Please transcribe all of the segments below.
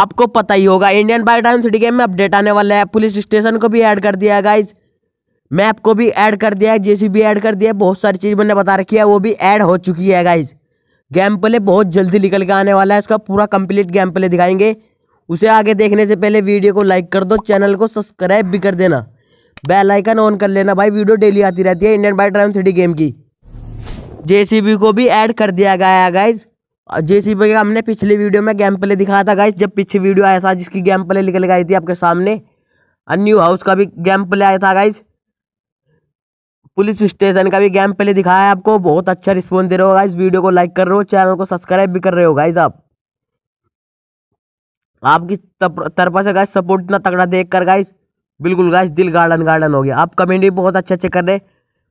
आपको पता ही होगा Indian bike time city game में अपडेट आने वाला है पुलिस स्टेशन को भी ऐड कर दिया है गाइज मैप को भी ऐड कर दिया है जेसीबी ऐड कर दिया है बहुत सारी चीज़ मैंने बता रखी है वो भी ऐड हो चुकी है गाइज गेम प्ले बहुत जल्दी निकल के आने वाला है इसका पूरा कंप्लीट गेम प्ले दिखाएंगे उसे आगे देखने से पहले वीडियो को लाइक कर दो चैनल को सब्सक्राइब भी कर देना बेल आइकन ऑन कर लेना भाई वीडियो डेली आती रहती है Indian bike time three game की जेसीबी को भी ऐड कर दिया गया है गाइज़ जेसीबी का हमने पिछले वीडियो में गेम प्ले दिखाया था गाइस जब पीछे वीडियो आया था जिसकी गेम प्ले निकल गई थी आपके सामने न्यू हाउस का भी गेम प्ले आया था गाइस पुलिस स्टेशन का भी गेम प्ले दिखाया है आपको बहुत अच्छा रिस्पॉन्स दे रहे हो गाइस वीडियो को लाइक कर रहे हो चैनल को सब्सक्राइब भी कर रहे हो गाइस आप आपकी तरफ से गाइस सपोर्ट इतना तगड़ा देख कर गाइस बिल्कुल गाइस दिल गार्डन गार्डन हो गया आप कमेंट भी बहुत अच्छे अच्छे कर रहे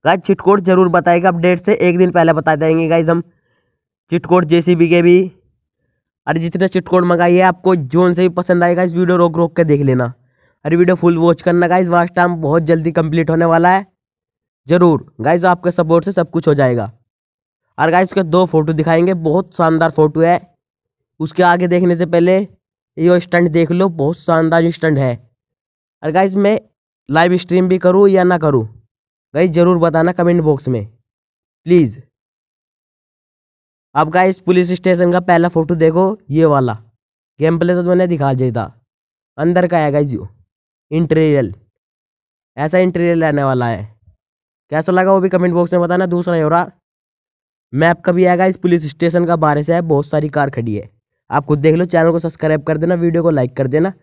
गाइस छिटकोट जरूर बताएगा अपडेट से एक दिन पहले बता देंगे गाइस हम चिटकोड जेसीबी के भी अरे जितने चिटकोड है आपको जोन से भी पसंद आएगा इस वीडियो रोक रोक के देख लेना अरे वीडियो फुल वॉच करना गाइज वास्ट टाइम बहुत जल्दी कंप्लीट होने वाला है ज़रूर गाइज आपके सपोर्ट से सब कुछ हो जाएगा और गाइज उसके दो फोटो दिखाएंगे बहुत शानदार फोटो है उसके आगे देखने से पहले ये स्टंट देख लो बहुत शानदार स्टंट है और गाइज मैं लाइव स्ट्रीम भी करूँ या ना करूँ गाइज ज़रूर बताना कमेंट बॉक्स में प्लीज़ अब इस पुलिस स्टेशन का पहला फोटो देखो ये वाला गेम प्ले तो मैंने दिखा दिया था अंदर का है गाइज इंटीरियर ऐसा इंटीरियर रहने वाला है कैसा लगा वो भी कमेंट बॉक्स में बताना दूसरा ये रहा मैप का भी आएगा इस पुलिस स्टेशन का बारे से है बहुत सारी कार खड़ी है आप खुद देख लो चैनल को सब्सक्राइब कर देना वीडियो को लाइक कर देना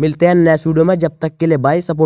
मिलते हैं नेक्स्ट वीडियो में जब तक के लिए बाय सपोर्ट